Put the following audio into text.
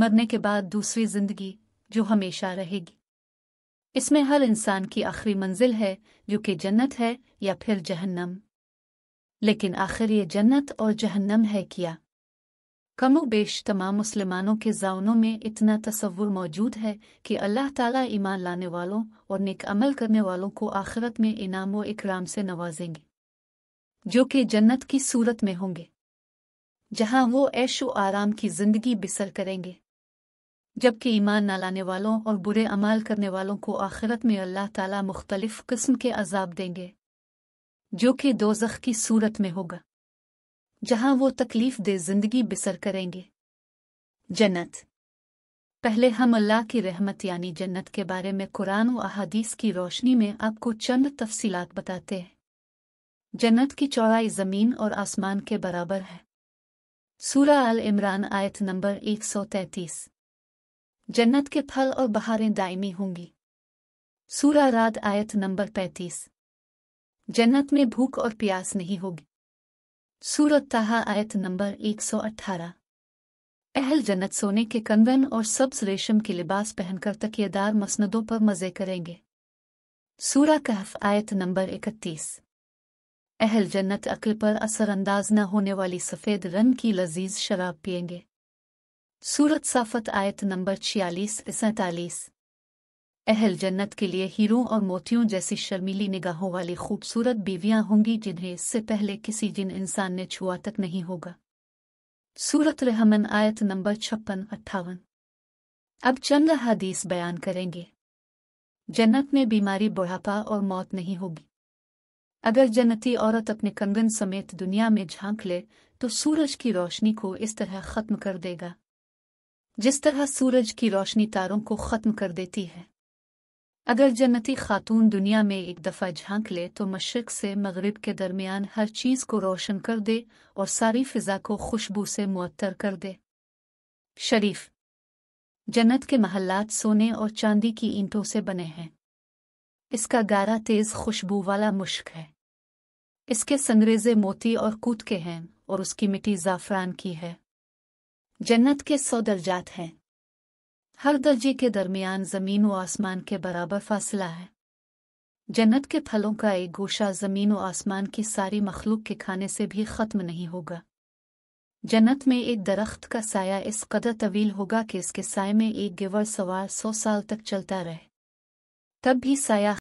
मरने के बाद दूसरी जिंदगी जो हमेशा रहेगी इसमें हर इंसान की आखिरी मंजिल है जो कि जन्नत है या फिर जहन्नम लेकिन आखिर ये जन्नत और जहन्नम है क्या कमो बेश तमाम मुसलमानों के जाउनों में इतना तस्वुर मौजूद है कि अल्लाह ताला ईमान लाने वालों और नेक अमल करने वालों को आखिरत में इनाम व इकराम से नवाजेंगे जो कि जन्नत की सूरत में होंगे जहां वो ऐशो आराम की जिंदगी बिसर करेंगे जबकि ईमान न लाने वालों और बुरे अमाल करने वालों को आखिरत में अल्लाह ताला मुख्तलिफ किस्म के अजाब देंगे जो कि दो दोजख की सूरत में होगा जहां वो तकलीफ दे जिंदगी बिसर करेंगे जन्नत पहले हम अल्लाह की रहमत यानी जन्नत के बारे में कुरान व अहादीस की रोशनी में आपको चंद तफसीलात बताते हैं जन्नत की चौड़ाई जमीन और आसमान के बराबर है सूरा अल इमरान आयत नंबर एक सौ तैतीस जन्नत के फल और बहारें दायमी होंगी सूरा रात आयत नंबर पैंतीस जन्नत में भूख और प्यास नहीं होगी सूरत तहा आयत नंबर एक सौ अट्ठारह अहल जन्नत सोने के कंगन और सब्ज रेशम के लिबास पहनकर तकियादार मसनदों पर मज़े करेंगे सूरा कहफ आयत नंबर इकतीस अहल जन्नत अक्ल पर असरअंदाज न होने वाली सफ़ेद रंग की लजीज शराब पियेंगे सूरत साफत आयत नंबर छियालीस सैतालीस अहल जन्नत के लिए हीरों और मोतियों जैसी शर्मीली निगाहों वाली खूबसूरत बीवियां होंगी जिन्हें इससे पहले किसी जिन इंसान ने छुआ तक नहीं होगा सूरत रहमन आयत नंबर छप्पन अट्ठावन अब चंद हदीस बयान करेंगे जन्नत में बीमारी बुढ़ापा और मौत नहीं होगी अगर जन्नती औरत अपने कंगन समेत दुनिया में झांक ले तो सूरज की रोशनी को इस तरह खत्म कर देगा जिस तरह सूरज की रोशनी तारों को ख़त्म कर देती है अगर जन्नती खातून दुनिया में एक दफ़ा झांक ले तो मशरक से मगरब के दरमियान हर चीज़ को रोशन कर दे और सारी फिजा को खुशबू से मुअत्तर कर दे शरीफ जन्नत के महल्लात सोने और चांदी की ईंटों से बने हैं इसका गारा तेज़ खुशबू वाला मुश्क है इसके संग्रेज़े मोती और कूद के हैं और उसकी मिट्टी ज़ाफ़रान की है जन्नत के सौ दर्जात हैं हर दर्जे के दरमियान ज़मीन व आसमान के बराबर फासला है जन्नत के फलों का एक गोशा ज़मीन व आसमान की सारी मखलूक के खाने से भी ख़त्म नहीं होगा जन्नत में एक दरख्त का साया इस कदर तवील होगा कि इसके साय में एक गिवर सवार सौ साल तक चलता रहे तब भी साया